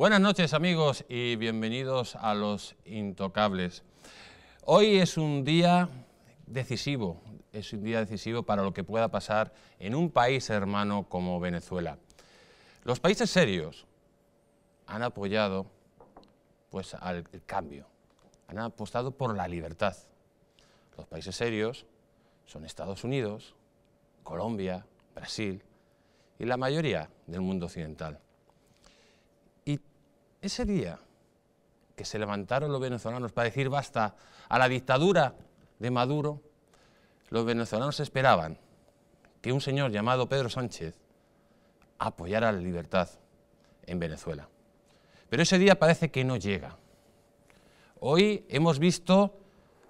Buenas noches amigos y bienvenidos a Los Intocables. Hoy es un día decisivo, es un día decisivo para lo que pueda pasar en un país hermano como Venezuela. Los países serios han apoyado pues, al cambio, han apostado por la libertad. Los países serios son Estados Unidos, Colombia, Brasil y la mayoría del mundo occidental. Ese día que se levantaron los venezolanos para decir basta a la dictadura de Maduro, los venezolanos esperaban que un señor llamado Pedro Sánchez apoyara la libertad en Venezuela. Pero ese día parece que no llega. Hoy hemos visto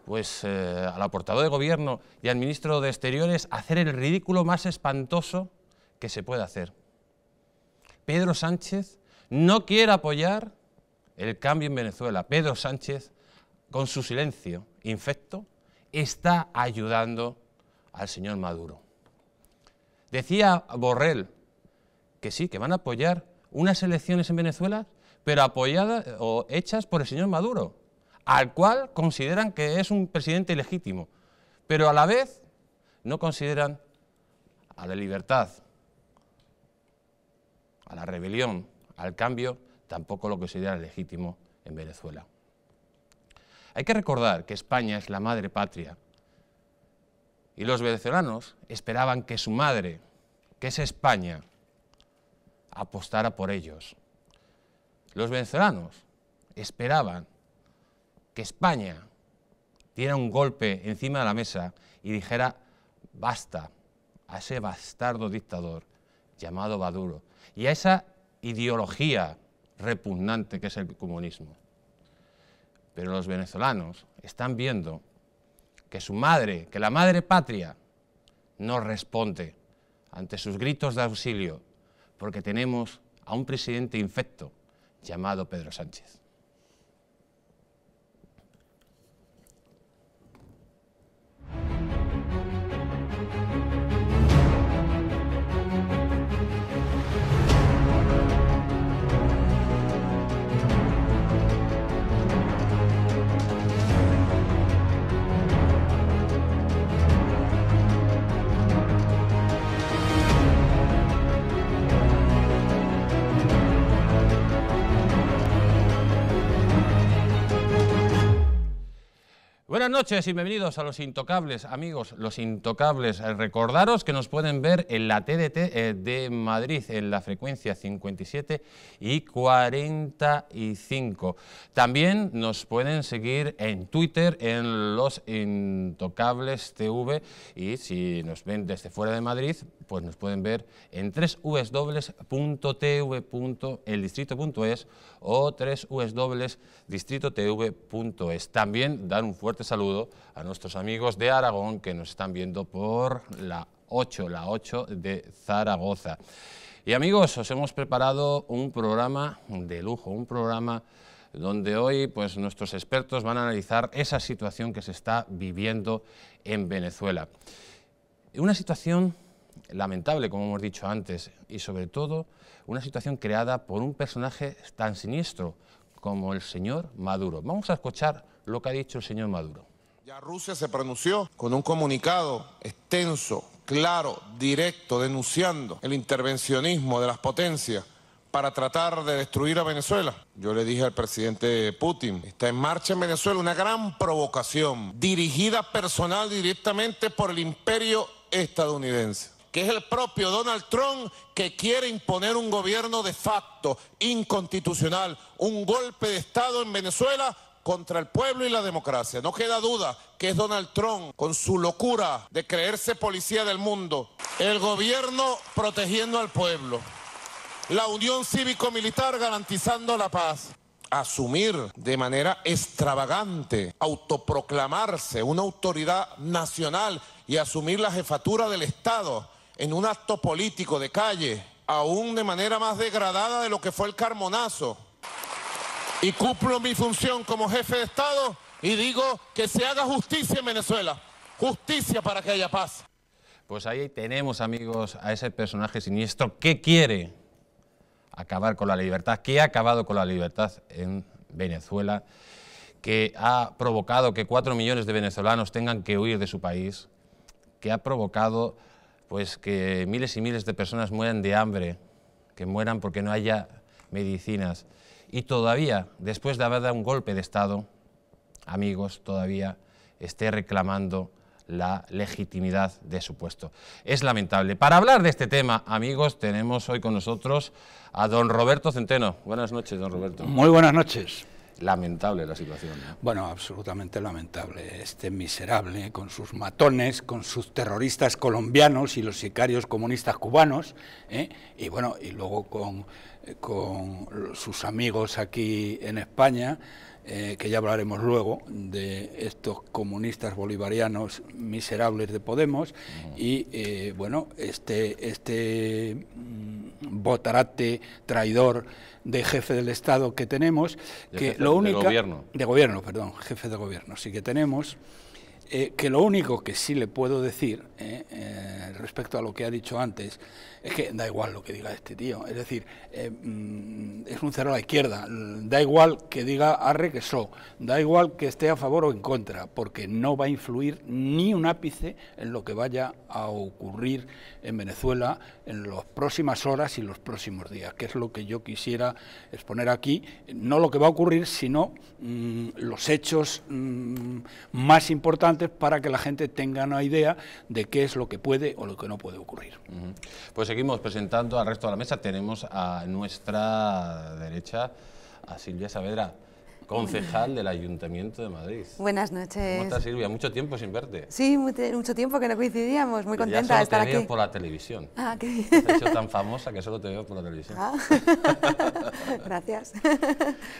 pues, aportador eh, a de gobierno y al ministro de Exteriores hacer el ridículo más espantoso que se puede hacer. Pedro Sánchez no quiere apoyar el cambio en Venezuela. Pedro Sánchez, con su silencio infecto, está ayudando al señor Maduro. Decía Borrell que sí, que van a apoyar unas elecciones en Venezuela, pero apoyadas o hechas por el señor Maduro, al cual consideran que es un presidente ilegítimo, pero a la vez no consideran a la libertad, a la rebelión, al cambio tampoco lo considera legítimo en Venezuela. Hay que recordar que España es la madre patria y los venezolanos esperaban que su madre, que es España, apostara por ellos. Los venezolanos esperaban que España diera un golpe encima de la mesa y dijera basta a ese bastardo dictador llamado Maduro y a esa ideología repugnante que es el comunismo. Pero los venezolanos están viendo que su madre, que la madre patria, no responde ante sus gritos de auxilio, porque tenemos a un presidente infecto llamado Pedro Sánchez. Buenas noches y bienvenidos a Los Intocables, amigos, Los Intocables. Eh, recordaros que nos pueden ver en la TDT eh, de Madrid, en la frecuencia 57 y 45. También nos pueden seguir en Twitter, en Los Intocables TV, y si nos ven desde fuera de Madrid, pues nos pueden ver en www.tv.eldistrito.es o www.distritotv.es. También dar un fuerte saludo a nuestros amigos de Aragón que nos están viendo por la 8, la 8 de Zaragoza. Y amigos, os hemos preparado un programa de lujo, un programa donde hoy pues, nuestros expertos van a analizar esa situación que se está viviendo en Venezuela. Una situación lamentable, como hemos dicho antes, y sobre todo una situación creada por un personaje tan siniestro como el señor Maduro. Vamos a escuchar lo que ha dicho el señor Maduro. Ya Rusia se pronunció con un comunicado extenso, claro, directo, denunciando el intervencionismo de las potencias para tratar de destruir a Venezuela. Yo le dije al presidente Putin, está en marcha en Venezuela una gran provocación dirigida personal directamente por el imperio estadounidense que es el propio Donald Trump que quiere imponer un gobierno de facto, inconstitucional, un golpe de Estado en Venezuela contra el pueblo y la democracia. No queda duda que es Donald Trump con su locura de creerse policía del mundo, el gobierno protegiendo al pueblo, la unión cívico-militar garantizando la paz asumir de manera extravagante, autoproclamarse una autoridad nacional y asumir la jefatura del Estado en un acto político de calle, aún de manera más degradada de lo que fue el carmonazo. Y cumplo mi función como jefe de Estado y digo que se haga justicia en Venezuela, justicia para que haya paz. Pues ahí tenemos, amigos, a ese personaje siniestro que quiere acabar con la libertad, que ha acabado con la libertad en Venezuela, que ha provocado que cuatro millones de venezolanos tengan que huir de su país, que ha provocado pues que miles y miles de personas mueran de hambre, que mueran porque no haya medicinas. Y todavía, después de haber dado un golpe de Estado, amigos, todavía esté reclamando la legitimidad de su puesto. Es lamentable. Para hablar de este tema, amigos, tenemos hoy con nosotros a don Roberto Centeno. Buenas noches, don Roberto. Muy buenas noches lamentable la situación. Bueno, absolutamente lamentable. Este miserable, con sus matones, con sus terroristas colombianos y los sicarios comunistas cubanos, ¿eh? y bueno, y luego con, con sus amigos aquí en España, eh, que ya hablaremos luego, de estos comunistas bolivarianos miserables de Podemos, y eh, bueno, este... este mm, botarate, traidor de jefe del Estado que tenemos, que lo único... De gobierno. De gobierno, perdón, jefe de gobierno, sí que tenemos, eh, que lo único que sí le puedo decir eh, eh, respecto a lo que ha dicho antes es que da igual lo que diga este tío. Es decir, mm, es un cero a la izquierda. Da igual que diga arre que so. Da igual que esté a favor o en contra, porque no va a influir ni un ápice en lo que vaya a ocurrir en Venezuela en las próximas horas y los próximos días, que es lo que yo quisiera exponer aquí. No lo que va a ocurrir, sino mm, los hechos mm, más importantes para que la gente tenga una idea de qué es lo que puede o lo que no puede ocurrir. Pues seguimos presentando al resto de la mesa. Tenemos a nuestra derecha a Silvia Saavedra concejal del Ayuntamiento de Madrid. Buenas noches. ¿Cómo estás, Silvia? Mucho tiempo sin verte. Sí, mucho tiempo que no coincidíamos. Muy pues contenta de estar te te veo por la televisión. Ah, qué bien. hecho tan famosa que solo te veo por la televisión. Ah. Gracias.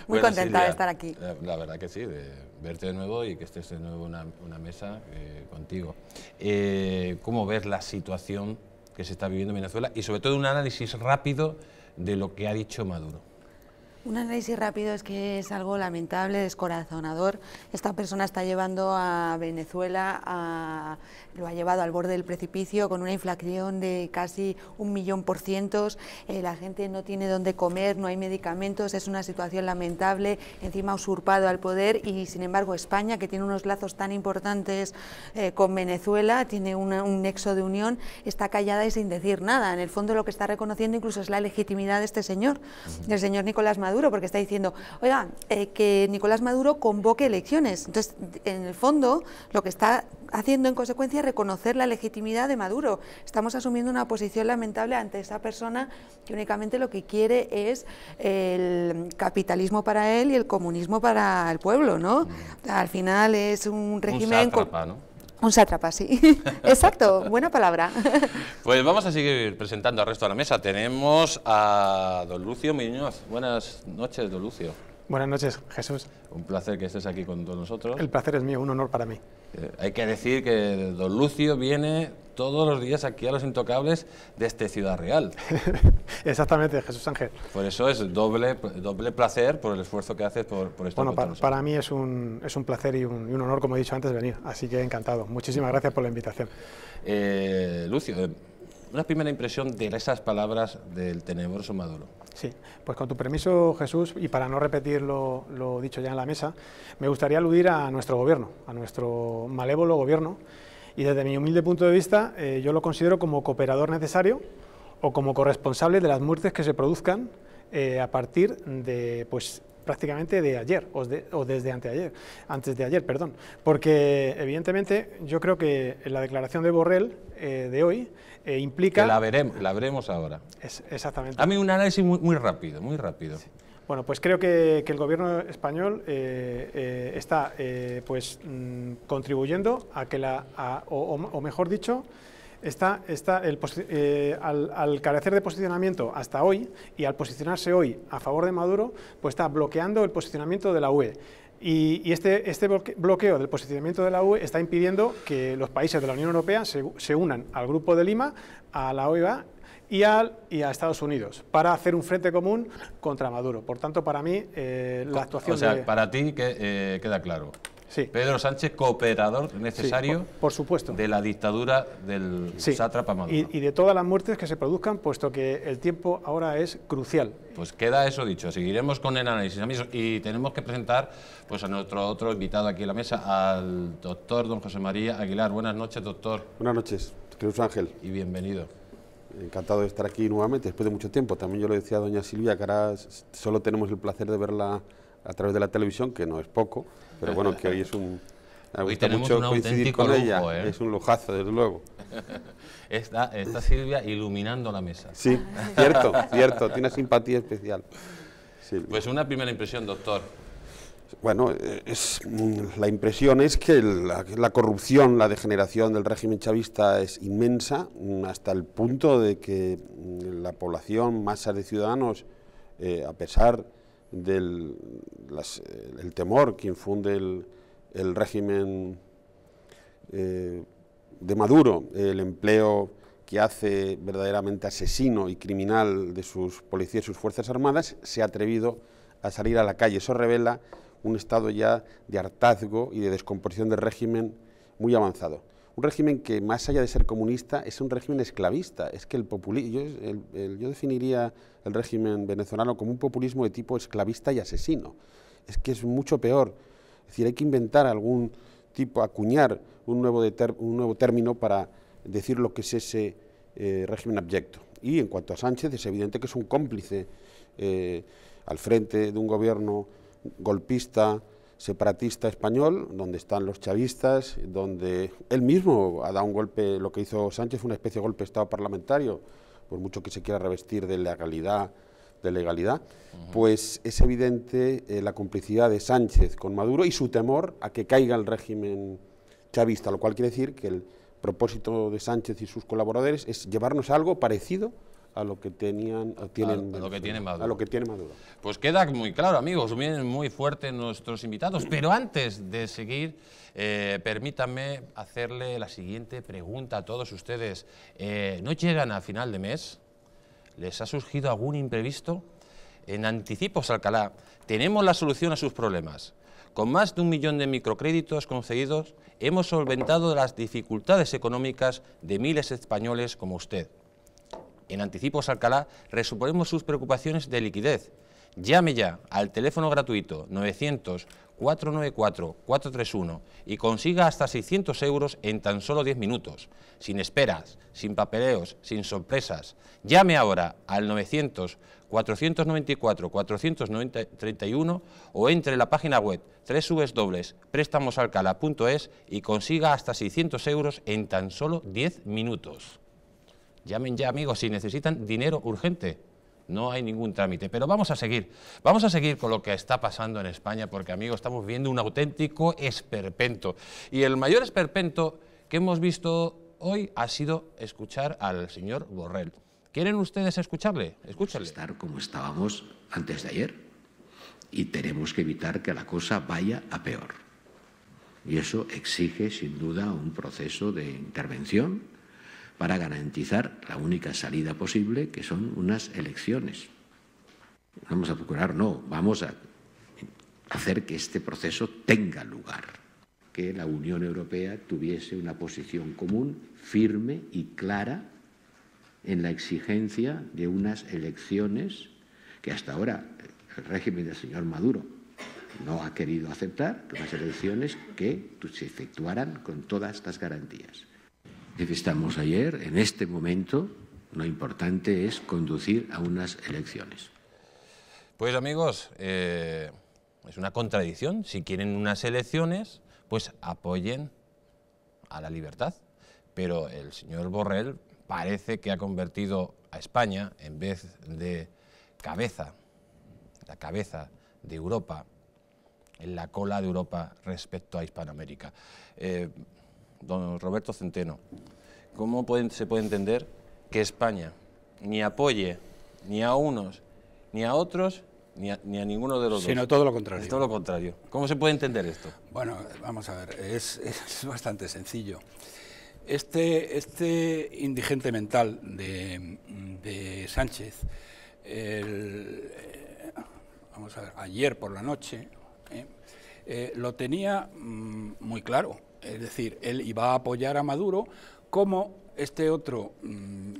Muy contenta de estar aquí. Eh, la, verdad que sí. De, verte de nuevo y que estés de nuevo en una, mesa eh, contigo. Eh, ¿Cómo ves la situación que se está viviendo en Venezuela y sobre todo un análisis rápido de lo que ha dicho Maduro? Un análisis rápido es que es algo lamentable, descorazonador. Esta persona está llevando a Venezuela, lo ha llevado al borde del precipicio con una inflación de casi un millón por ciento. Eh, la gente no tiene dónde comer, no hay medicamentos, es una situación lamentable, encima ha usurpado al poder y sin embargo España, que tiene unos lazos tan importantes eh, con Venezuela, tiene un nexo de unión, está callada y sin decir nada. En el fondo lo que está reconociendo incluso es la legitimidad de este señor, del señor Nicolás Maduro Maduro, porque está diciendo, oiga, eh, que Nicolás Maduro convoque elecciones. Entonces, en el fondo, lo que está haciendo en consecuencia es reconocer la legitimidad de Maduro. Estamos asumiendo una posición lamentable ante esa persona que únicamente lo que quiere es el capitalismo para él y el comunismo para el pueblo, ¿no? Mm. Al final es un régimen... Un sátrapa, sí. Exacto, buena palabra. Pues vamos a seguir presentando al resto de la mesa. Tenemos a don Lucio Miñoz. Buenas noches, don Lucio. Buenas noches, Jesús. Un placer que estés aquí con todos nosotros. El placer es mío, un honor para mí. Eh, hay que decir que don Lucio viene todos los días aquí a Los Intocables de este Ciudad Real. Exactamente, Jesús Ángel. Por eso es doble, doble placer por el esfuerzo que haces por, por aquí. Bueno, para, mí es un, es un placer y un, honor, como he dicho antes, venir. Así que encantado. Muchísimas gracias por la invitación. Eh, Lucio, eh, una primera impresión de esas palabras del tenebroso Maduro. Sí, pues con tu permiso, Jesús, y para no repetir lo, dicho ya en la mesa, me gustaría aludir a nuestro gobierno, a nuestro malévolo gobierno, y desde mi humilde punto de vista, eh, yo lo considero como cooperador necesario o como corresponsable de las muertes que se produzcan eh, a partir de pues, prácticamente de ayer, o, o, desde anteayer, antes de ayer, perdón, porque evidentemente yo creo que la declaración de Borrell eh, de hoy eh, implica... la veremos, la veremos ahora. exactamente. A mí un análisis muy, muy rápido, muy rápido. Bueno, pues creo que, el gobierno español eh, está pues, mm, contribuyendo a que la, o, mejor dicho, está, está eh, al, carecer de posicionamiento hasta hoy y al posicionarse hoy a favor de Maduro, pues está bloqueando el posicionamiento de la UE. Y, este, este bloqueo del posicionamiento de la UE está impidiendo que los países de la Unión Europea se, unan al Grupo de Lima, a la OEA y, al, y, a Estados Unidos para hacer un frente común contra Maduro. Por tanto, para mí, eh, la actuación. O sea, para ti eh, queda claro. Pedro Sánchez, cooperador necesario de la dictadura del sátrapa Maduro. Y, de todas las muertes que se produzcan, puesto que el tiempo ahora es crucial. Pues queda eso dicho, seguiremos con el análisis. y tenemos que presentar pues, a nuestro otro invitado aquí en la mesa, al doctor don José María Aguilar. Buenas noches, doctor. Buenas noches, Cruz Ángel. Y bienvenido. Encantado de estar aquí nuevamente, después de mucho tiempo. También yo lo decía a doña Silvia, que ahora solo tenemos el placer de verla a través de la televisión, que no es poco, pero bueno, que hoy es un... Me gusta mucho coincidir con ella, ¿eh? es un lojazo, desde luego. Está, está Silvia iluminando la mesa. Sí, cierto, cierto, tiene simpatía especial. Pues una primera impresión, doctor. Bueno, es, la impresión es que la, corrupción, la degeneración del régimen chavista es inmensa, hasta el punto de que la población, masa de ciudadanos, eh, a pesar del eh, el temor que infunde el, régimen eh, de Maduro, el empleo que hace verdaderamente asesino y criminal de sus policías y sus fuerzas armadas, se ha atrevido a salir a la calle. Eso revela un estado ya de hartazgo y de descomposición del régimen muy avanzado un régimen que más allá de ser comunista es un régimen esclavista. Es que el populismo, yo, yo definiría el régimen venezolano como un populismo de tipo esclavista y asesino. Es que es mucho peor. Es decir, hay que inventar algún tipo, acuñar un nuevo, un nuevo término para decir lo que es ese eh, régimen abyecto. Y en cuanto a Sánchez, es evidente que es un cómplice eh, al frente de un gobierno golpista, separatista español, donde están los chavistas, donde él mismo ha dado un golpe, lo que hizo Sánchez una especie de golpe de Estado parlamentario, por mucho que se quiera revestir de legalidad, de legalidad pues es evidente eh, la complicidad de Sánchez con Maduro y su temor a que caiga el régimen chavista, lo cual quiere decir que el propósito de Sánchez y sus colaboradores es llevarnos algo parecido a lo que tenían tienen Maduro. Pues queda muy claro, amigos, muy fuerte nuestros invitados, pero antes de seguir eh, permítanme hacerle la siguiente pregunta a todos ustedes. Eh, ¿No llegan a final de mes? ¿Les ha surgido algún imprevisto? En Anticipos Alcalá tenemos la solución a sus problemas. Con más de un millón de microcréditos concedidos hemos solventado las dificultades económicas de miles de españoles como usted en Anticipos Alcalá resuponemos sus preocupaciones de liquidez. Llame ya al teléfono gratuito 900 494 431 y consiga hasta 600 euros en tan solo 10 minutos, sin esperas, sin papeleos, sin sorpresas. Llame ahora al 900 494 431 o entre en la página web www.préstamosalcala.es y consiga hasta 600 euros en tan solo 10 minutos. Llamen ya amigos si necesitan dinero urgente. No hay ningún trámite. Pero vamos a seguir. Vamos a seguir con lo que está pasando en España porque, amigos, estamos viendo un auténtico esperpento. Y el mayor esperpento que hemos visto hoy ha sido escuchar al señor Borrell. ¿Quieren ustedes escucharle? Escúchale. Estar como estábamos antes de ayer. Y tenemos que evitar que la cosa vaya a peor. Y eso exige, sin duda, un proceso de intervención para garantizar la única salida posible, que son unas elecciones. Vamos a procurar, no, vamos a hacer que este proceso tenga lugar, que la Unión Europea tuviese una posición común, firme y clara en la exigencia de unas elecciones que hasta ahora el régimen del señor Maduro no ha querido aceptar, unas elecciones que se efectuaran con todas estas garantías estamos ayer, en este momento, lo importante es conducir a unas elecciones. Pues amigos, eh, es una contradicción. Si quieren unas elecciones, pues apoyen a la libertad. Pero el señor Borrell parece que ha convertido a España, en vez de cabeza, la cabeza de Europa, en la cola de Europa respecto a Hispanoamérica. Eh, don Roberto Centeno, ¿cómo se puede entender que España ni apoye ni a unos ni a otros ni a, ninguno de los dos. Sino todo lo contrario. todo lo contrario. ¿Cómo se puede entender esto? Bueno, vamos a ver, es, bastante sencillo. Este, este indigente mental de, de Sánchez, eh, vamos a ver, ayer por la noche, eh, eh, lo tenía mm, muy claro es decir, él iba a apoyar a Maduro como este otro... Mm,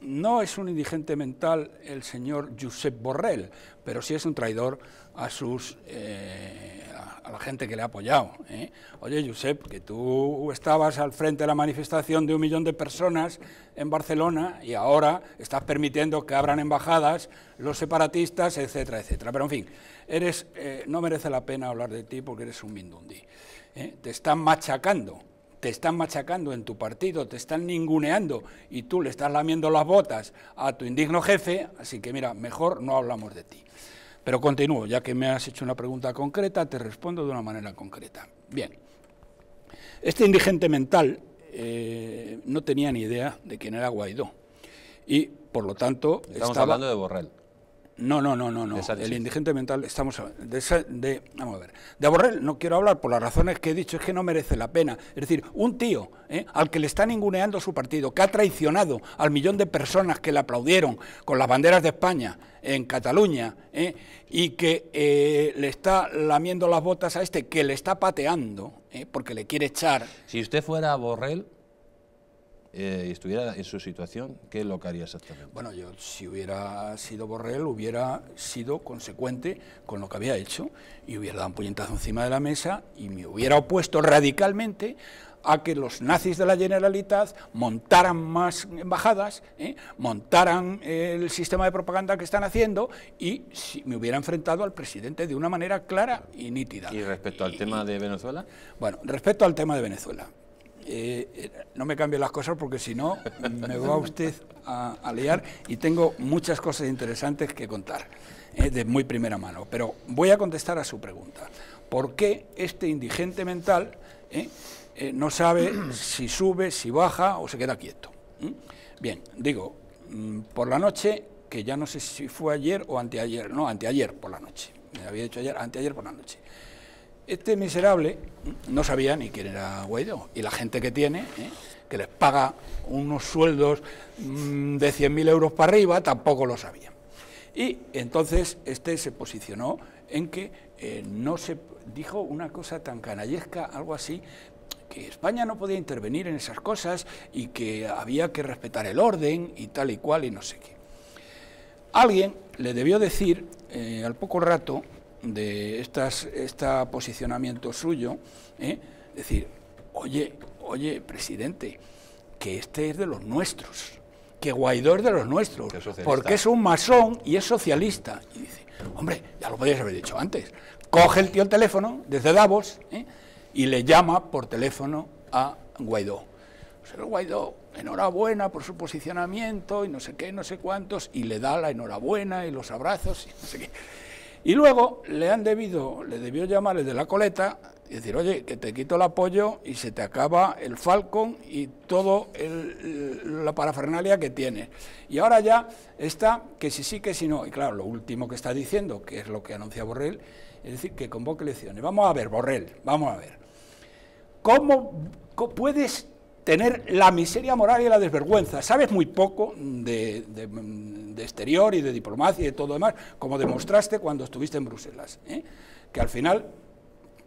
no es un indigente mental el señor Josep Borrell, pero sí es un traidor a sus, eh, a la gente que le ha apoyado. ¿eh? Oye, Josep, que tú estabas al frente de la manifestación de un millón de personas en Barcelona y ahora estás permitiendo que abran embajadas los separatistas, etcétera, etcétera. Pero en fin, eres, eh, no merece la pena hablar de ti porque eres un mindundi. ¿eh? Te están machacando, te están machacando en tu partido, te están ninguneando y tú le estás lamiendo las botas a tu indigno jefe, así que mira, mejor no hablamos de ti. Pero continúo, ya que me has hecho una pregunta concreta, te respondo de una manera concreta. Bien, este indigente mental eh, no tenía ni idea de quién era Guaidó y, por lo tanto, estamos hablando de Borrell. No, no, no, no, no. El indigente mental, estamos de, de, vamos a ver. De Borrell no quiero hablar por las razones que he dicho, es que no merece la pena. Es decir, un tío eh, al que le está ninguneando su partido, que ha traicionado al millón de personas que le aplaudieron con las banderas de España, en Cataluña ¿eh? y que eh, le está lamiendo las botas a este, que le está pateando ¿eh? porque le quiere echar. Si usted fuera Borrell y estuviera en su situación, ¿qué lo que haría exactamente? Bueno, yo si hubiera sido Borrell hubiera sido consecuente con lo que había hecho y hubiera dado un puñetazo encima de la mesa y me hubiera opuesto radicalmente a que los nazis de la Generalitat montaran más embajadas, ¿eh? montaran el sistema de propaganda que están haciendo y me hubiera enfrentado al presidente de una manera clara y nítida. ¿Y respecto al tema de Venezuela? Bueno, respecto al tema de Venezuela. Eh, eh, no me cambie las cosas porque si no me va usted a, liar y tengo muchas cosas interesantes que contar de muy primera mano. Pero voy a contestar a su pregunta. ¿Por qué este indigente mental eh, no sabe si sube, si baja o se queda quieto. Bien, digo, mm, por la noche, que ya no sé si fue ayer o anteayer, no, anteayer por la noche, me había dicho ayer, anteayer por la noche. Este miserable no sabía ni quién era Guaidó, y la gente que tiene, ¿eh? que les paga unos sueldos mm, de 100.000 euros para arriba, tampoco lo sabía. Y entonces este se posicionó en que eh, no se dijo una cosa tan canallesca, algo así, que España no podía intervenir en esas cosas y que había que respetar el orden y tal y cual y no sé qué. Alguien le debió decir eh, al poco rato de estas, este posicionamiento suyo, eh, decir, oye, oye, presidente, que este es de los nuestros, que Guaidó es de los nuestros, porque es un masón y es socialista. Y dice, hombre, ya lo podías haber dicho antes. Coge el tío el teléfono desde Davos, eh, y le llama por teléfono a Guaidó. Señor Guaidó, enhorabuena por su posicionamiento y no sé qué, no sé cuántos, y le da la enhorabuena y los abrazos y no sé qué. Y luego le han debido, le debió llamar desde la coleta y decir, oye, que te quito el apoyo y se te acaba el Falcon y toda la parafernalia que tiene. Y ahora ya está que si sí, que si no. Y claro, lo último que está diciendo, que es lo que anuncia Borrell, es decir, que convoque elecciones. Vamos a ver, Borrell, vamos a ver. ¿Cómo puedes tener la miseria moral y la desvergüenza? Sabes muy poco de, mm, exterior y de diplomacia y de todo demás, como demostraste cuando estuviste en Bruselas. ¿eh? Que al final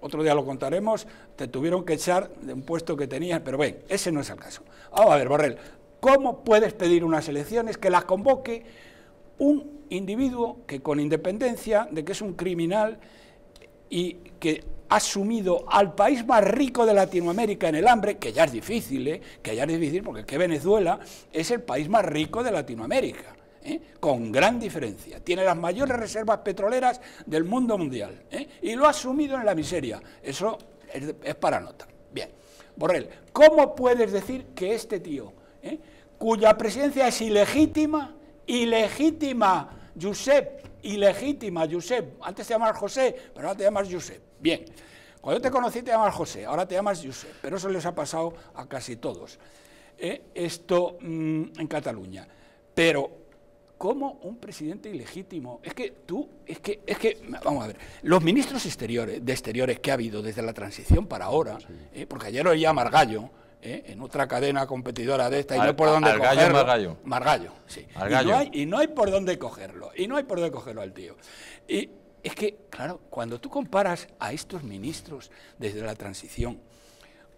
otro día lo contaremos, te tuvieron que echar de un puesto que tenías, pero bueno, ese no es el caso. Vamos a ver, Borrell, ¿cómo puedes pedir unas elecciones que las convoque un individuo que con independencia de que es un criminal y que ha sumido al país más rico de Latinoamérica en el hambre, que ya es difícil, ¿eh? que ya es difícil porque que Venezuela es el país más rico de Latinoamérica, ¿eh? con gran diferencia. Tiene las mayores reservas petroleras del mundo mundial ¿eh? y lo ha sumido en la miseria. Eso es, para nota. Bien, Borrell, ¿cómo puedes decir que este tío, cuya presencia es ilegítima, ilegítima, Josep, ilegítima, Josep, antes te llamaba José, pero ahora te llamas Josep, Bien, cuando te conocí te llamas José, ahora te llamas Josep, pero eso les ha pasado a casi todos. ¿eh? esto mm, en Cataluña. Pero como un presidente ilegítimo. Es que tú, es que, es que, vamos a ver, los ministros exteriores, de exteriores que ha habido desde la transición para ahora, ¿eh? porque ayer oía Margallo, ¿eh? en otra cadena competidora de esta, y no hay por dónde cogerlo. Margallo. Margallo, sí. y, No hay, y no hay por dónde cogerlo, y no hay por dónde cogerlo al tío. Y es que, claro, cuando tú comparas a estos ministros desde la transición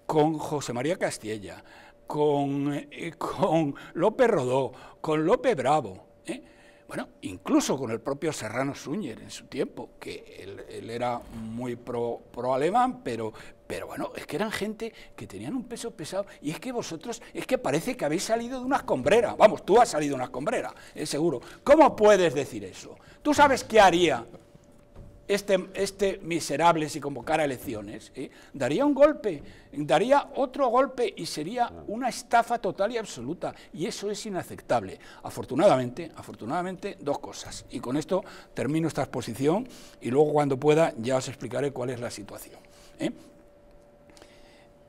con José María Castilla, con, eh, con López Rodó, con López Bravo, ¿eh? bueno, incluso con el propio Serrano Súñer en su tiempo, que él, era muy pro, alemán, pero, pero bueno, es que eran gente que tenían un peso pesado y es que vosotros, es que parece que habéis salido de una escombrera. Vamos, tú has salido de una escombrera, es eh, seguro. ¿Cómo puedes decir eso? ¿Tú sabes qué haría este, este miserable si convocara elecciones, ¿eh? daría un golpe, daría otro golpe y sería una estafa total y absoluta. Y eso es inaceptable. Afortunadamente, afortunadamente, dos cosas. Y con esto termino esta exposición y luego cuando pueda ya os explicaré cuál es la situación. ¿eh?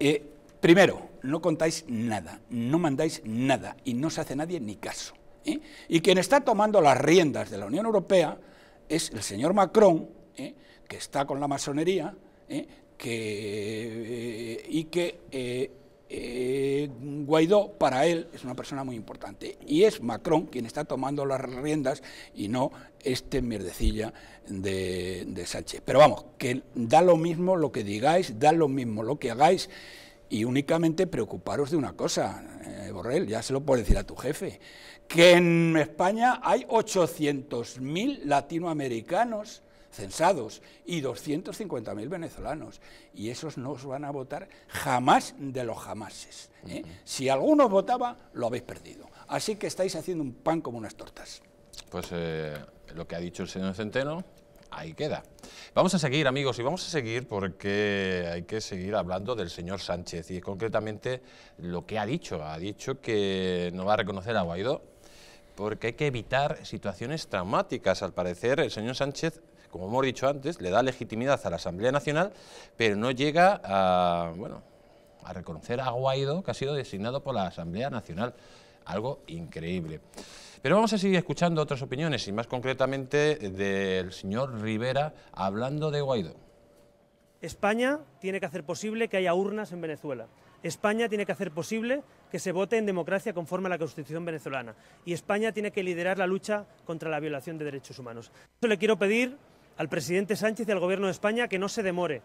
Eh, primero, no contáis nada, no mandáis nada y no se hace nadie ni caso. Y quien está tomando las riendas de la Unión Europea es el señor Macron, ¿eh? que está con la masonería ¿eh? que, eh, y que Guaidó para él es una persona muy importante. Y es Macron quien está tomando las riendas y no este mierdecilla de, de Sánchez. Pero vamos, que da lo mismo lo que digáis, da lo mismo lo que hagáis. Y únicamente preocuparos de una cosa, Borrell, ya se lo puede decir a tu jefe, que en España hay 800.000 latinoamericanos censados y 250.000 venezolanos. Y esos no os van a votar jamás de los jamases. ¿eh? Si alguno votaba, lo habéis perdido. Así que estáis haciendo un pan como unas tortas. Pues eh, lo que ha dicho el señor Centeno, ahí queda. Vamos a seguir, amigos, y vamos a seguir porque hay que seguir hablando del señor Sánchez y concretamente lo que ha dicho. Ha dicho que no va a reconocer a Guaidó porque hay que evitar situaciones traumáticas. Al parecer, el señor Sánchez como hemos dicho antes, le da legitimidad a la Asamblea Nacional, pero no llega a, bueno, a reconocer a Guaidó, que ha sido designado por la Asamblea Nacional. Algo increíble. Pero vamos a seguir escuchando otras opiniones, y más concretamente del señor Rivera hablando de Guaidó. España tiene que hacer posible que haya urnas en Venezuela. España tiene que hacer posible que se vote en democracia conforme a la Constitución venezolana. Y España tiene que liderar la lucha contra la violación de derechos humanos. Eso le quiero pedir al presidente Sánchez y al Gobierno de España que no se demore,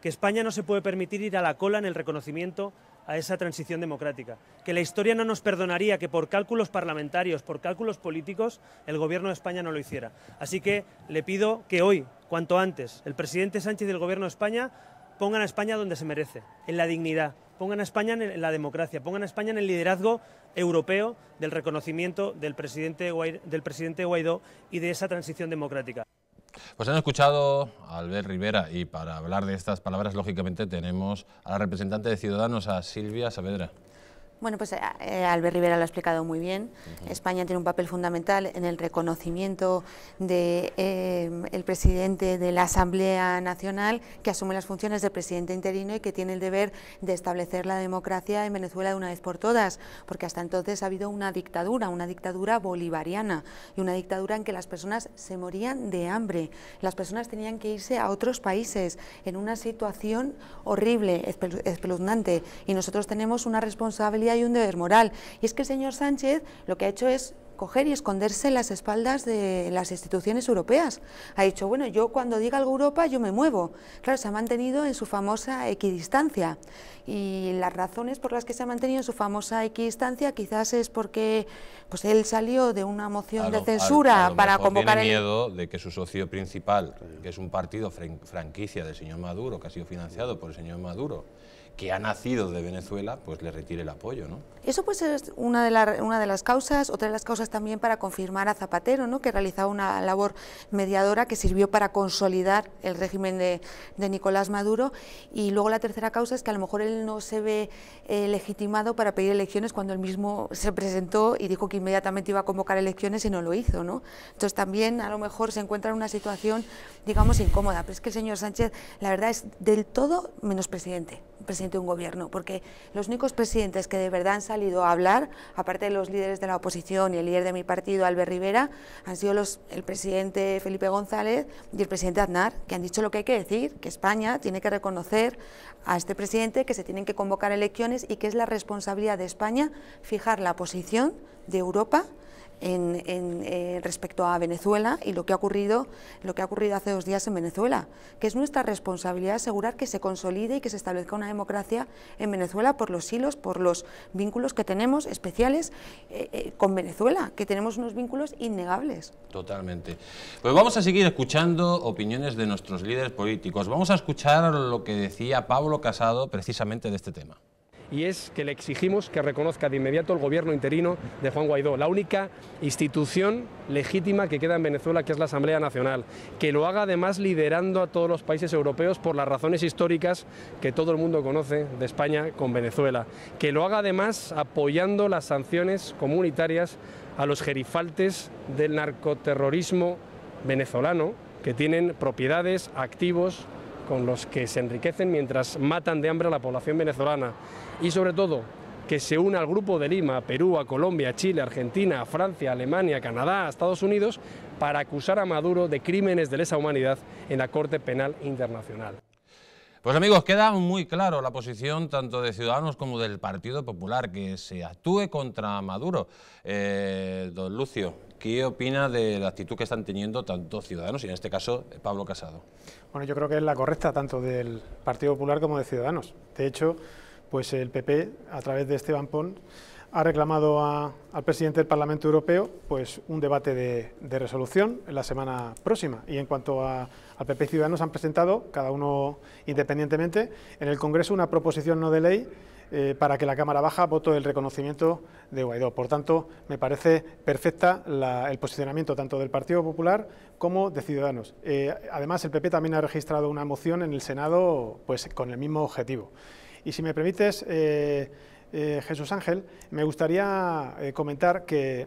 que España no se puede permitir ir a la cola en el reconocimiento a esa transición democrática, que la historia no nos perdonaría que por cálculos parlamentarios, por cálculos políticos, el Gobierno de España no lo hiciera. Así que le pido que hoy, cuanto antes, el presidente Sánchez y el Gobierno de España pongan a España donde se merece, en la dignidad, pongan a España en la democracia, pongan a España en el liderazgo europeo del reconocimiento del presidente Guaidó y de esa transición democrática. Pues han escuchado a Albert Rivera y para hablar de estas palabras, lógicamente, tenemos a la representante de Ciudadanos, a Silvia Saavedra. Bueno, pues eh, eh, Albert Rivera lo ha explicado muy bien. España tiene un papel fundamental en el reconocimiento del de, eh, presidente de la Asamblea Nacional, que asume las funciones de presidente interino y que tiene el deber de establecer la democracia en Venezuela de una vez por todas, porque hasta entonces ha habido una dictadura, una dictadura bolivariana, y una dictadura en que las personas se morían de hambre, las personas tenían que irse a otros países en una situación horrible, espeluznante, y nosotros tenemos una responsabilidad hay un deber moral. Y es que el señor Sánchez lo que ha hecho es coger y esconderse las espaldas de las instituciones europeas. Ha dicho, bueno, yo cuando diga algo Europa, yo me muevo. Claro, se ha mantenido en su famosa equidistancia. Y las razones por las que se ha mantenido en su famosa equidistancia quizás es porque pues él salió de una moción de censura para convocar... el... miedo de que su socio principal, que es un partido franquicia del señor Maduro, que ha sido financiado por el señor Maduro, que ha nacido de Venezuela, pues le retire el apoyo, Eso pues es una de, las causas, otra de las causas también para confirmar a Zapatero, ¿no? que realizaba una labor mediadora que sirvió para consolidar el régimen de, Nicolás Maduro, y luego la tercera causa es que a lo mejor él no se ve eh, legitimado para pedir elecciones cuando él mismo se presentó y dijo que inmediatamente iba a convocar elecciones y no lo hizo, ¿no? Entonces también a lo mejor se encuentra en una situación, digamos, incómoda, pero es que el señor Sánchez, la verdad, es del todo menos presidente un gobierno, porque los únicos presidentes que de verdad han salido a hablar, aparte de los líderes de la oposición y el líder de mi partido, Albert Rivera, han sido los, el presidente Felipe González y el presidente Aznar, que han dicho lo que hay que decir, que España tiene que reconocer a este presidente, que se tienen que convocar elecciones y que es la responsabilidad de España fijar la posición de Europa en, eh, respecto a Venezuela y lo que, ha ocurrido, lo que ha ocurrido hace dos días en Venezuela, que es nuestra responsabilidad asegurar que se consolide y que se establezca una democracia en Venezuela por los hilos, por los vínculos que tenemos especiales eh, eh, con Venezuela, que tenemos unos vínculos innegables. Totalmente. Pues vamos a seguir escuchando opiniones de nuestros líderes políticos. Vamos a escuchar lo que decía Pablo Casado precisamente de este tema y es que le exigimos que reconozca de inmediato el gobierno interino de Juan Guaidó, la única institución legítima que queda en Venezuela, que es la Asamblea Nacional, que lo haga además liderando a todos los países europeos por las razones históricas que todo el mundo conoce de España con Venezuela, que lo haga además apoyando las sanciones comunitarias a los gerifaltes del narcoterrorismo venezolano que tienen propiedades, activos, con los que se enriquecen mientras matan de hambre a la población venezolana y sobre todo que se una al grupo de Lima, Perú, a Colombia, Chile, Argentina, Francia, Alemania, Canadá, Estados Unidos, para acusar a Maduro de crímenes de lesa humanidad en la Corte Penal Internacional. Pues amigos, queda muy claro la posición tanto de Ciudadanos como del Partido Popular, que se actúe contra Maduro. Eh, don Lucio, ¿Qué opina de la actitud que están teniendo tanto Ciudadanos y en este caso Pablo Casado? Bueno, yo creo que es la correcta tanto del Partido Popular como de Ciudadanos. De hecho, pues el PP, a través de Esteban Pons, ha reclamado al presidente del Parlamento Europeo pues, un debate de, resolución en la semana próxima. Y en cuanto al PP Ciudadanos, han presentado, cada uno independientemente, en el Congreso una proposición no de ley eh, para que la Cámara Baja vote el reconocimiento de Guaidó. Por tanto, me parece perfecta el posicionamiento tanto del Partido Popular como de Ciudadanos. Eh, además, el PP también ha registrado una moción en el Senado pues, con el mismo objetivo. Y si me permites, eh, Jesús Ángel, me gustaría comentar que,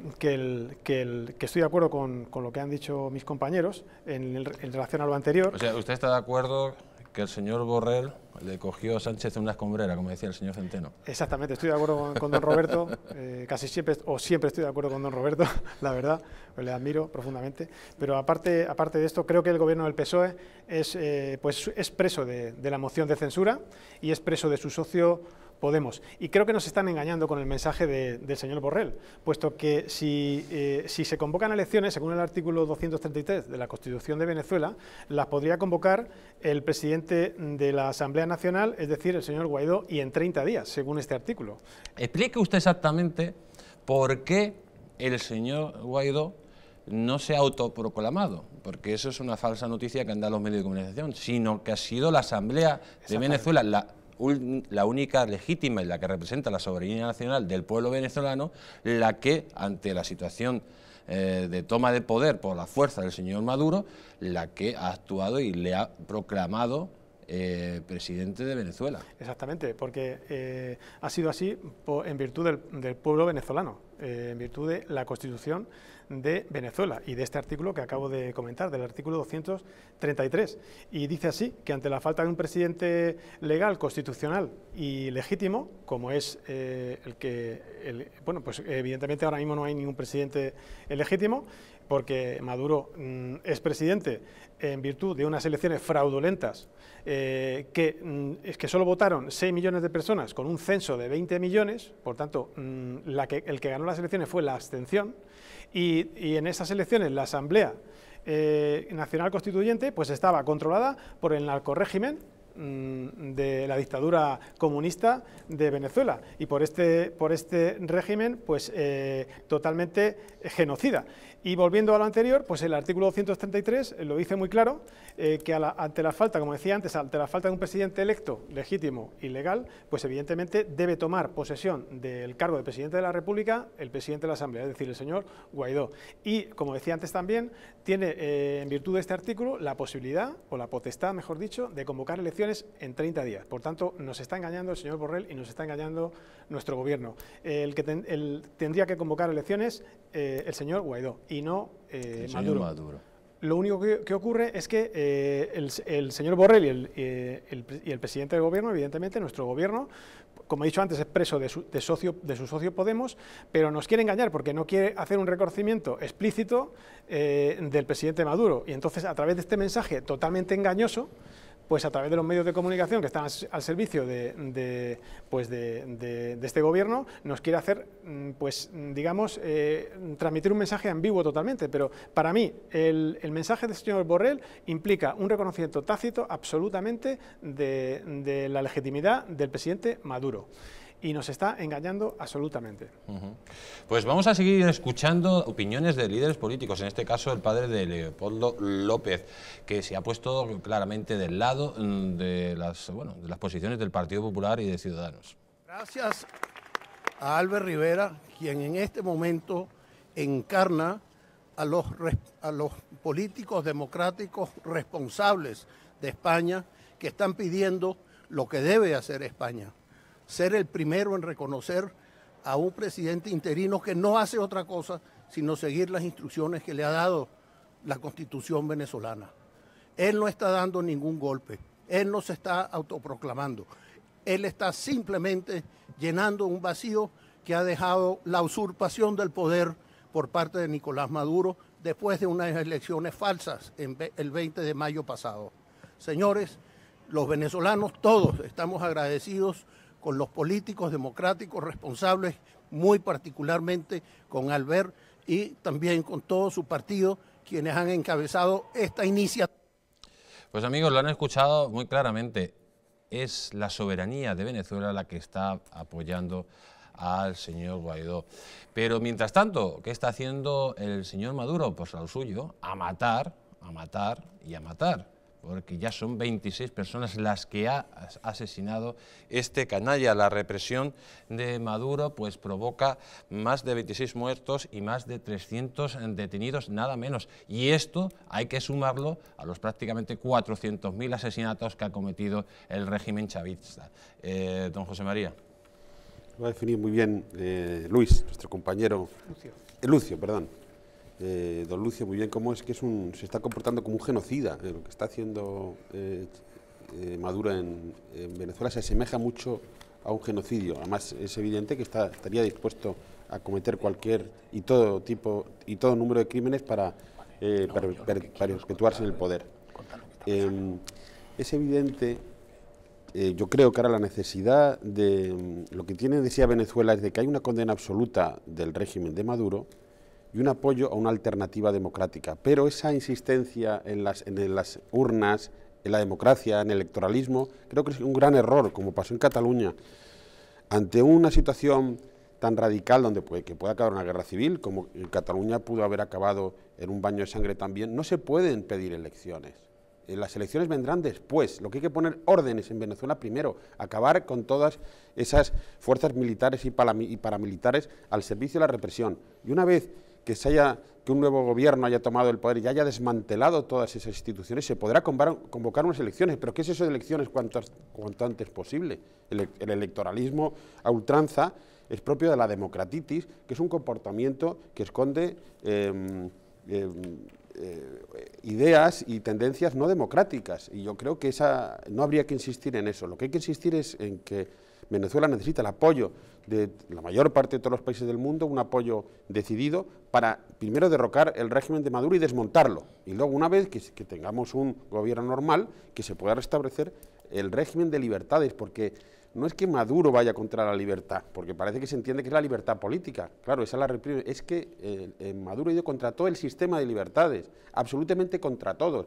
estoy de acuerdo con, lo que han dicho mis compañeros en, relación a lo anterior. ¿usted está de acuerdo que el señor Borrell le cogió a Sánchez una escombrera, como decía el señor Centeno. Exactamente, estoy de acuerdo con, don Roberto, eh, casi siempre, o siempre estoy de acuerdo con don Roberto, la verdad, pues le admiro profundamente, pero aparte, aparte de esto, creo que el gobierno del PSOE es, eh, pues, es preso de, de la moción de censura y es preso de su socio Podemos. Y creo que nos están engañando con el mensaje del señor Borrell, puesto que si, eh, si se convocan elecciones, según el artículo 233 de la Constitución de Venezuela, las podría convocar el presidente de la Asamblea Nacional, es decir, el señor Guaidó, y en 30 días, según este artículo. Explique usted exactamente por qué el señor Guaidó no se ha autoproclamado, porque eso es una falsa noticia que han dado los medios de comunicación, sino que ha sido la Asamblea de Venezuela, la la única legítima y la que representa la soberanía nacional del pueblo venezolano, la que, ante la situación eh, de toma de poder por la fuerza del señor Maduro, la que ha actuado y le ha proclamado eh, presidente de Venezuela. Exactamente, porque eh, ha sido así en virtud del pueblo venezolano, en virtud de la Constitución de Venezuela y de este artículo que acabo de comentar, del artículo 233. Y dice así, que ante la falta de un presidente legal, constitucional y legítimo, como es eh, el que, bueno, pues evidentemente ahora mismo no hay ningún presidente legítimo, porque Maduro mm, es presidente en virtud de unas elecciones fraudulentas eh, mm, que, solo votaron 6 millones de personas con un censo de 20 millones, por tanto, mm, el que ganó las elecciones fue la abstención, y, en esas elecciones la Asamblea eh, Nacional Constituyente pues estaba controlada por el narcorrégimen, de la dictadura comunista de Venezuela y por este, por este régimen pues eh, totalmente genocida. Y volviendo a lo anterior, pues el artículo 233 eh, lo dice muy claro, eh, que ante la falta, como decía antes, ante la falta de un presidente electo legítimo y legal, pues evidentemente debe tomar posesión del cargo de presidente de la República el presidente de la Asamblea, es decir, el señor Guaidó. Y, como decía antes también, tiene, eh, en virtud de este artículo, la posibilidad, o la potestad, mejor dicho, de convocar elecciones en 30 días. Por tanto, nos está engañando el señor Borrell y nos está engañando nuestro gobierno. El que tendría que convocar elecciones eh, el señor Guaidó y no eh, Maduro. Maduro. Lo único que, ocurre es que eh, el, señor Borrell y el, presidente del gobierno, evidentemente, nuestro gobierno, como he dicho antes, es preso de su, socio, de su socio Podemos, pero nos quiere engañar porque no quiere hacer un reconocimiento explícito del presidente Maduro. Y entonces, a través de este mensaje totalmente engañoso, pues a través de los medios de comunicación que están al servicio de, pues de, este gobierno, nos quiere hacer, mm, pues digamos, eh, transmitir un mensaje ambiguo totalmente, pero para mí el, el, mensaje del señor Borrell implica un reconocimiento tácito absolutamente de la legitimidad del presidente Maduro y nos está engañando absolutamente. Pues vamos a seguir escuchando opiniones de líderes políticos, en este caso el padre de Leopoldo López, que se ha puesto claramente del lado mm, de las, de las posiciones del Partido Popular y de Ciudadanos. Gracias a Albert Rivera, quien en este momento encarna a los políticos democráticos responsables de España que están pidiendo lo que debe hacer España ser el primero en reconocer a un presidente interino que no hace otra cosa sino seguir las instrucciones que le ha dado la constitución venezolana. Él no está dando ningún golpe, él no se está autoproclamando, él está simplemente llenando un vacío que ha dejado la usurpación del poder por parte de Nicolás Maduro después de unas elecciones falsas el 20 de mayo pasado. Señores, los venezolanos todos estamos agradecidos con los políticos democráticos responsables, muy particularmente con Albert y también con todo su partido, quienes han encabezado esta iniciativa. Pues amigos, lo han escuchado muy claramente. Es la soberanía de Venezuela la que está apoyando al señor Guaidó. Pero mientras tanto, ¿qué está haciendo el señor Maduro? Pues lo suyo, a matar, a matar y a matar porque ya son 26 personas las que ha asesinado este canalla. La represión de Maduro pues provoca más de 26 muertos y más de 300 detenidos, nada menos. Y esto hay que sumarlo a los prácticamente 400.000 asesinatos que ha cometido el régimen chavista. Eh, don José María. Lo ha definido muy bien eh, Luis, nuestro compañero. Lucio. Eh, Lucio, perdón. Eh, don Lucio muy bien cómo es que un, se está comportando como un genocida. Eh, lo que está haciendo eh, Maduro en, Venezuela se asemeja mucho a un genocidio. Además, es evidente que estaría dispuesto a cometer cualquier y todo tipo y todo número de crímenes para, para perpetuarse en el poder. Em, es evidente yo creo que ahora la necesidad de lo que tiene, decía Venezuela, es de que hay una condena absoluta del régimen de Maduro y un apoyo a una alternativa democrática. Pero esa insistencia en las, en las urnas, en la democracia, en el electoralismo, creo que es un gran error, como pasó en Cataluña. Ante una situación tan radical donde puede, que pueda acabar una guerra civil, como en Cataluña pudo haber acabado en un baño de sangre también, no se pueden pedir elecciones. Eh, las elecciones vendrán después. Lo que hay que poner órdenes en Venezuela primero, acabar con todas esas fuerzas militares y paramilitares al servicio de la represión. Y una vez que se haya que un nuevo gobierno haya tomado el poder y haya desmantelado todas esas instituciones, se podrá convocar unas elecciones. ¿Pero qué es eso de elecciones cuanto antes posible? E-, el, electoralismo a ultranza es propio de la democratitis, que es un comportamiento que esconde em, em, eh, ideas y tendencias no democráticas. Y yo creo que esa, no habría que insistir en eso. Lo que hay que insistir es en que Venezuela necesita el apoyo de la mayor parte de todos los países del mundo, un apoyo decidido para primero derrocar el régimen de Maduro y desmontarlo. Y luego, una vez que, tengamos un gobierno normal, que se pueda restablecer el régimen de libertades, porque no es que Maduro vaya contra la libertad, porque parece que se entiende que es la libertad política. Claro, esa la Es que eh, eh, Maduro ha ido contra todo el sistema de libertades, absolutamente contra todos,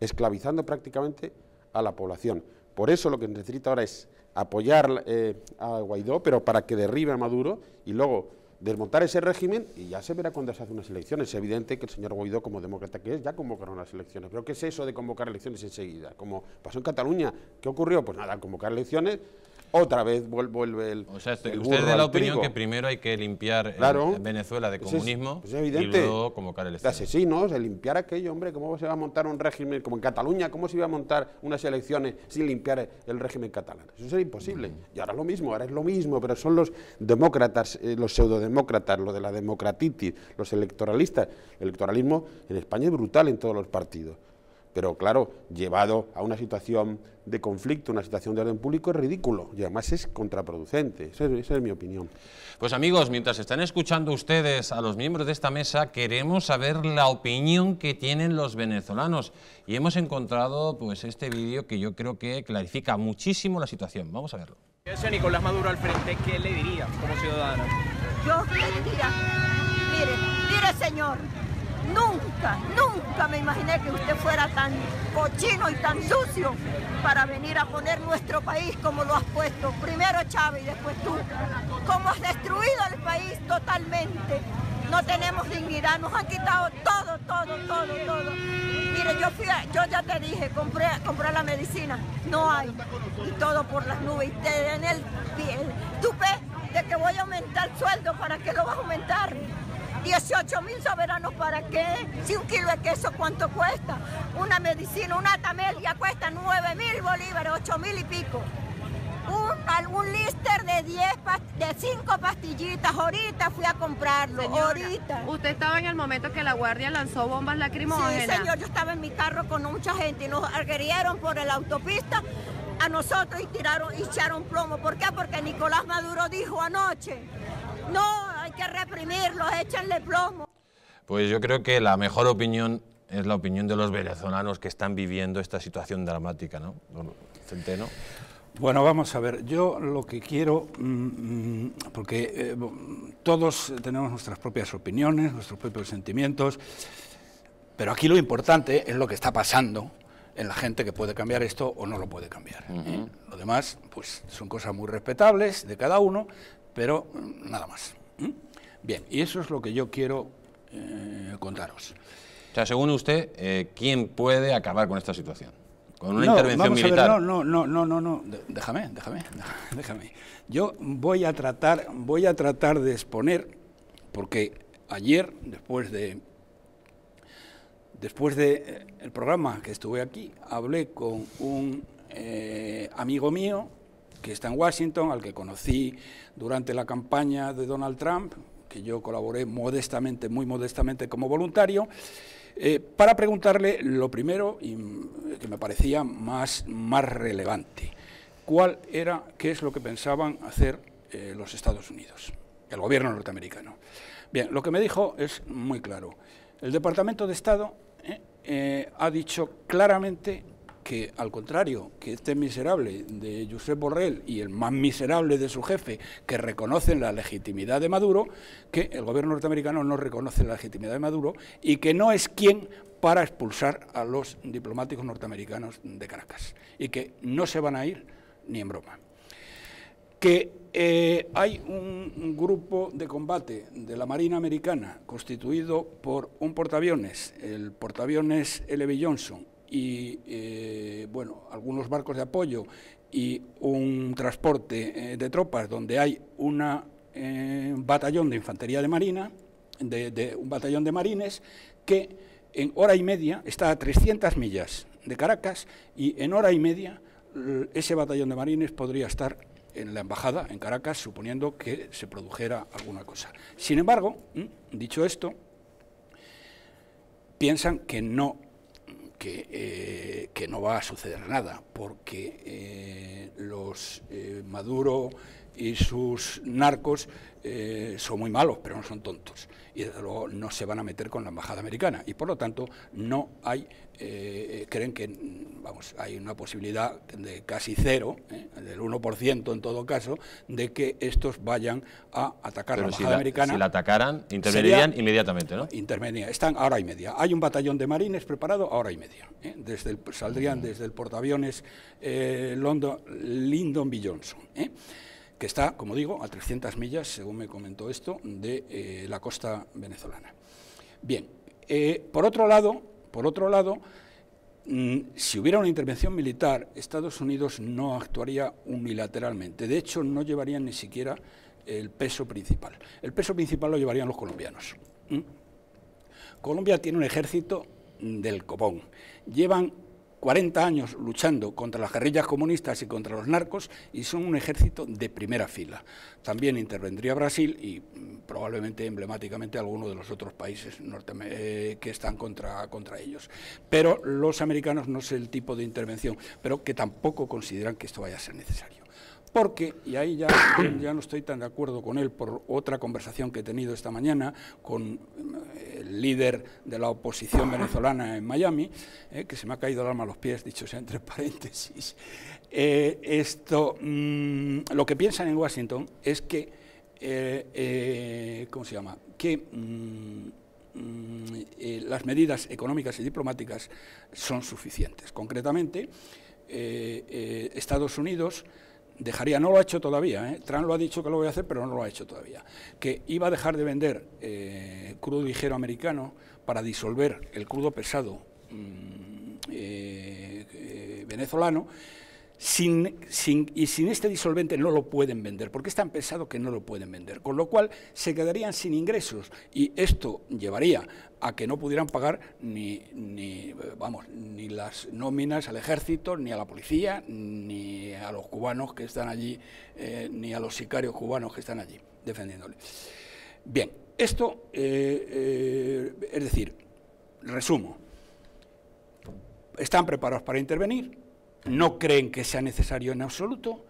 esclavizando prácticamente a la población. Por eso lo que necesita ahora es apoyar eh, a Guaidó, pero para que derribe a Maduro y luego desmontar ese régimen y ya se verá cuando se hacen unas elecciones. Es evidente que el señor Guaidó, como demócrata que es, ya convocaron las elecciones. Pero ¿qué es eso de convocar elecciones enseguida? Como pasó en Cataluña, ¿qué ocurrió? Pues nada, convocar elecciones otra vez vuelve el. O sea, usted es de la opinión que primero hay que limpiar Venezuela de pues comunismo pues evidente, y luego convocar el Estado. De asesinos, el limpiar aquello, hombre, ¿cómo se va a montar un régimen? Como en Cataluña, ¿cómo se iba a montar unas elecciones sin limpiar el régimen catalán? Eso sería imposible. Mm. Y ahora es lo mismo, ahora es lo mismo, pero son los demócratas, eh, los pseudodemócratas, lo de la democratitis, los electoralistas. El electoralismo en España es brutal en todos los partidos. Pero claro, llevado a una situación de conflicto, una situación de orden público, es ridículo y además es contraproducente. Esa es, mi opinión. Pues amigos, mientras están escuchando ustedes a los miembros de esta mesa, queremos saber la opinión que tienen los venezolanos. Y hemos encontrado pues, este vídeo que yo creo que clarifica muchísimo la situación. Vamos a verlo. Nicolás Maduro al frente, ¿qué le diría como ciudadana? Yo le diría, mire, mire señor, Nunca, nunca me imaginé que usted fuera tan cochino y tan sucio para venir a poner nuestro país como lo has puesto. Primero Chávez y después tú. Como has destruido el país totalmente. No tenemos dignidad, nos han quitado todo, todo, todo, todo. Mire, yo, fui yo ya te dije, compré, compré la medicina, no hay. Y todo por las nubes. Y te en el, ¿Tú ves de que voy a aumentar sueldo, ¿para qué lo vas a aumentar? 18 mil soberanos para qué? Si un kilo de queso cuánto cuesta, una medicina, una tamel ya cuesta 9 mil bolívares, 8 mil y pico. Un, algún lister de 10 de 5 pastillitas, ahorita fui a comprarlo, ahorita. Usted estaba en el momento que la guardia lanzó bombas lacrimógenas. Sí, señor, yo estaba en mi carro con mucha gente y nos agredieron por la autopista a nosotros y tiraron, y echaron plomo. ¿Por qué? Porque Nicolás Maduro dijo anoche, no que reprimirlo, échenle plomo. Pues yo creo que la mejor opinión es la opinión de los venezolanos que están viviendo esta situación dramática, ¿no? Centeno. Bueno, vamos a ver, yo lo que quiero, mm, mm, porque eh, todos tenemos nuestras propias opiniones, nuestros propios sentimientos, pero aquí lo importante es lo que está pasando en la gente que puede cambiar esto o no lo puede cambiar. ¿eh? Lo demás, pues son cosas muy respetables de cada uno, pero mm, nada más. ¿eh? Bien, y eso es lo que yo quiero eh, contaros. O sea, según usted, eh, ¿quién puede acabar con esta situación? Con una intervención militar. no, no, no, no, no, déjame, déjame, déjame. Yo voy a tratar, voy a tratar de exponer, porque ayer, después de después del eh, el programa que estuve aquí, hablé con un amigo mío que está en Washington, al que conocí durante la campaña de Donald Trump, que yo colaboré modestamente, muy modestamente como voluntario, eh, para preguntarle lo primero y, mm, que me parecía más, más relevante, cuál era, qué es lo que pensaban hacer eh, los Estados Unidos, el gobierno norteamericano. Bien, lo que me dijo es muy claro. El Departamento de Estado eh, ha dicho claramente que al contrario, que este miserable de Josep Borrell y el más miserable de su jefe, que reconocen la legitimidad de Maduro, que el gobierno norteamericano no reconoce la legitimidad de Maduro y que no es quien para expulsar a los diplomáticos norteamericanos de Caracas y que no se van a ir ni en broma. Que eh, hay un, grupo de combate de la Marina Americana constituido por un portaaviones, el portaaviones L.B. Johnson, y eh, bueno, algunos barcos de apoyo y un transporte eh, de tropas donde hay un eh, batallón de infantería de marina, de, un batallón de marines que en hora y media está a 300 millas de Caracas y en hora y media ese batallón de marines podría estar en la embajada en Caracas suponiendo que se produjera alguna cosa. Sin embargo, mm, dicho esto, piensan que no que, eh, que no va a suceder nada, porque eh, los eh, Maduro y sus narcos eh, son muy malos, pero no son tontos. Y desde luego no se van a meter con la embajada americana. Y por lo tanto, no hay, eh, creen que, vamos, hay una posibilidad de casi cero, eh, del 1% en todo caso, de que estos vayan a atacar la embajada americana. Si la atacaran, intervenirían inmediatamente, ¿no? Intervenirían, están ahora y media. Hay un batallón de marines preparado ahora y media. Desde saldrían mm. desde el portaaviones London, Lyndon B. Johnson que está, como digo, a 300 millas, según me comentó esto, de eh, la costa venezolana. Bien, eh, por otro lado, por otro lado mm, si hubiera una intervención militar, Estados Unidos no actuaría unilateralmente. De hecho, no llevarían ni siquiera el peso principal. El peso principal lo llevarían los colombianos. ¿Mm? Colombia tiene un ejército del copón. Llevan 40 años luchando contra las guerrillas comunistas y contra los narcos y son un ejército de primera fila. También intervendría Brasil y mm, probablemente emblemáticamente alguno de los otros países norte eh, que están contra, contra ellos. Pero los americanos no es el tipo de intervención, pero que tampoco consideran que esto vaya a ser necesario porque, y ahí ya, ya, no estoy tan de acuerdo con él por otra conversación que he tenido esta mañana con eh, el líder de la oposición venezolana en Miami, eh, que se me ha caído el alma a los pies, dicho sea entre paréntesis, eh, esto, mm, lo que piensan en Washington es que, ¿cómo se llama?, que mm, mm, las medidas económicas y diplomáticas son suficientes. Concretamente, Estados Unidos dejaría, no lo ha hecho todavía, ¿eh? Trump lo ha dicho que lo voy a hacer, pero no lo ha hecho todavía, que iba a dejar de vender eh, crudo ligero americano para disolver el crudo pesado mm, eh, eh, venezolano sin, sin, y sin este disolvente no lo pueden vender, porque están tan que no lo pueden vender, con lo cual se quedarían sin ingresos y esto llevaría a que no pudieran pagar ni, ni, vamos, ni las nóminas al ejército, ni a la policía, ni a los cubanos que están allí, eh, ni a los sicarios cubanos que están allí defendiéndole. Bien, esto, eh, eh, es decir, resumo, están preparados para intervenir, no creen que sea necesario en absoluto.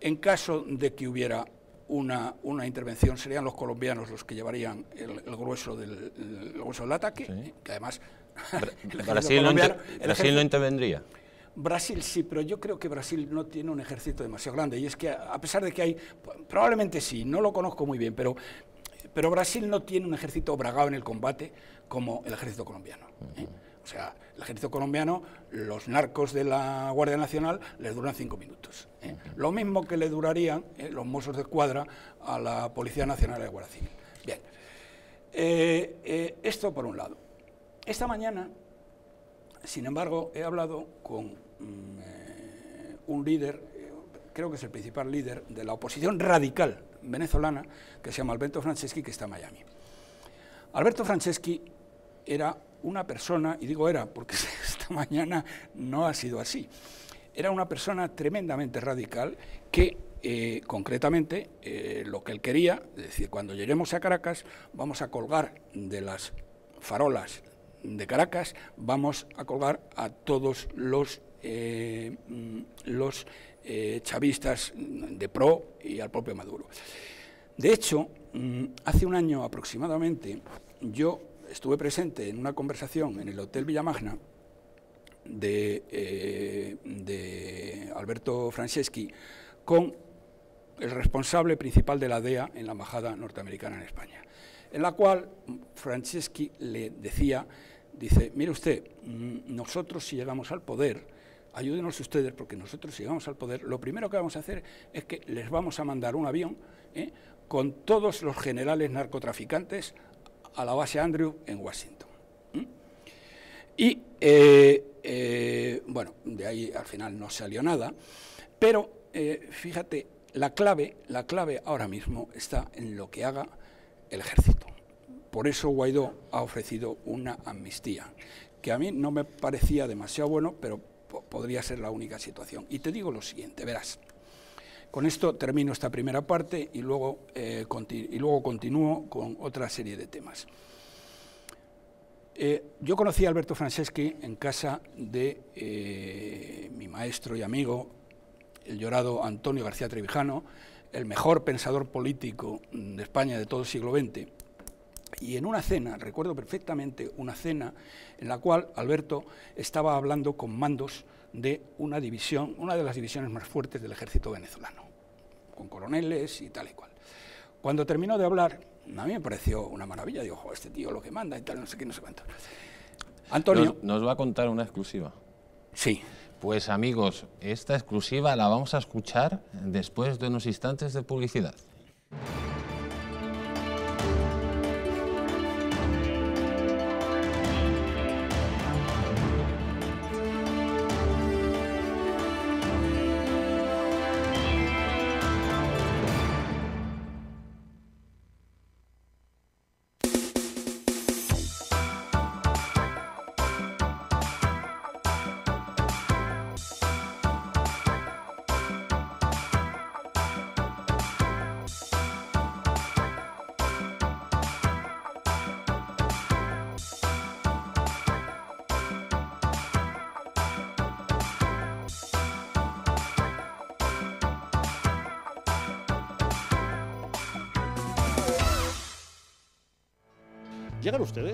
En caso de que hubiera una, intervención, serían los colombianos los que llevarían el, grueso, del, grueso del ataque, que además... Brasil, no, intervendría. Brasil sí, pero yo creo que Brasil no tiene un ejército demasiado grande. Y es que a pesar de que hay, probablemente sí, no lo conozco muy bien, pero, pero Brasil no tiene un ejército bragado en el combate como el ejército colombiano. ¿eh? O sea, el ejército colombiano, los narcos de la Guardia Nacional les duran cinco minutos. ¿eh? Lo mismo que le durarían ¿eh? los mozos de cuadra a la Policía Nacional de Guardia Bien, eh, esto por un lado. Esta mañana, sin embargo, he hablado con mm, un líder, creo que es el principal líder de la oposición radical venezolana, que se llama Alberto Franceschi, que está en Miami. Alberto Franceschi era una persona, y digo era porque esta mañana no ha sido así, era una persona tremendamente radical que eh, concretamente eh, lo que él quería, es decir, cuando lleguemos a Caracas vamos a colgar de las farolas de Caracas, vamos a colgar a todos los, eh, mm, los chavistas de PRO y al propio Maduro. De hecho, mm, hace un año aproximadamente, yo estuve presente en una conversación en el Hotel Villamagna de, eh, de Alberto Franceschi con el responsable principal de la DEA en la Embajada Norteamericana en España, en la cual Franceschi le decía, dice, mire usted, mm, nosotros si llegamos al poder, ayúdenos ustedes, porque nosotros si llegamos al poder, lo primero que vamos a hacer es que les vamos a mandar un avión ¿eh? con todos los generales narcotraficantes a la base Andrew en Washington. Y, eh, eh, bueno, de ahí al final no salió nada, pero eh, fíjate, la clave, la clave ahora mismo está en lo que haga el ejército. Por eso Guaidó ha ofrecido una amnistía, que a mí no me parecía demasiado bueno, pero podría ser la única situación. Y te digo lo siguiente, verás. Con esto termino esta primera parte y luego, eh, y luego continúo con otra serie de temas. Eh, yo conocí a Alberto Franceschi en casa de eh, mi maestro y amigo, el llorado Antonio García Trevijano, el mejor pensador político de España de todo el siglo XX. Y en una cena, recuerdo perfectamente una cena en la cual Alberto estaba hablando con mandos de una división, una de las divisiones más fuertes del ejército venezolano, con coroneles y tal y cual. Cuando terminó de hablar, a mí me pareció una maravilla, digo, este tío lo que manda y tal, no sé qué, no sé cuánto. Antonio. nos va a contar una exclusiva. Sí. Pues amigos, esta exclusiva la vamos a escuchar después de unos instantes de publicidad.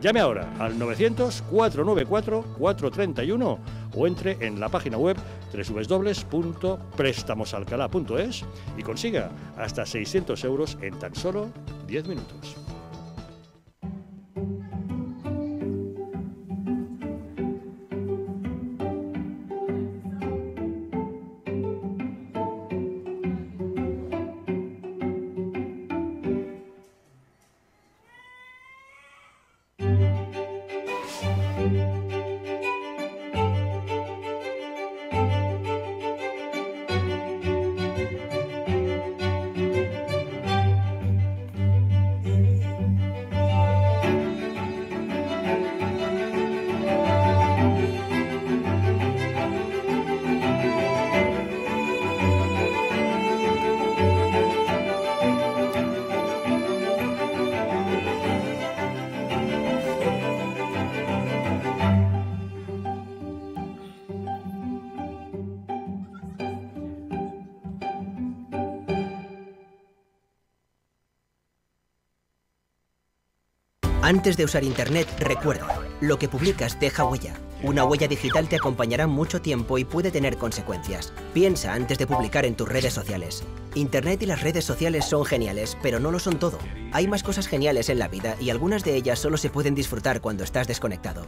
Llame ahora al 900-494-431 o entre en la página web www.prestamosalcalá.es y consiga hasta 600 euros en tan solo 10 minutos. Antes de usar Internet, recuerda, lo que publicas deja huella. Una huella digital te acompañará mucho tiempo y puede tener consecuencias. Piensa antes de publicar en tus redes sociales. Internet y las redes sociales son geniales, pero no lo son todo. Hay más cosas geniales en la vida y algunas de ellas solo se pueden disfrutar cuando estás desconectado.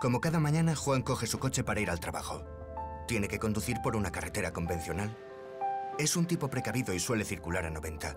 Como cada mañana, Juan coge su coche para ir al trabajo. Tiene que conducir por una carretera convencional. Es un tipo precavido y suele circular a 90.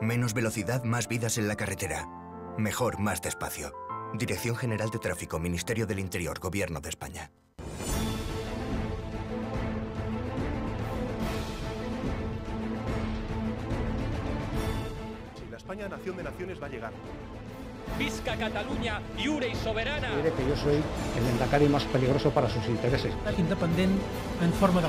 Menos velocidad, más vidas en la carretera. Mejor, más despacio. Dirección General de Tráfico, Ministerio del Interior, Gobierno de España. Si la España, nación de naciones, va a llegar. Visca Cataluña, iure y soberana. Mire que yo soy el endacari más peligroso para sus intereses. Independent en forma de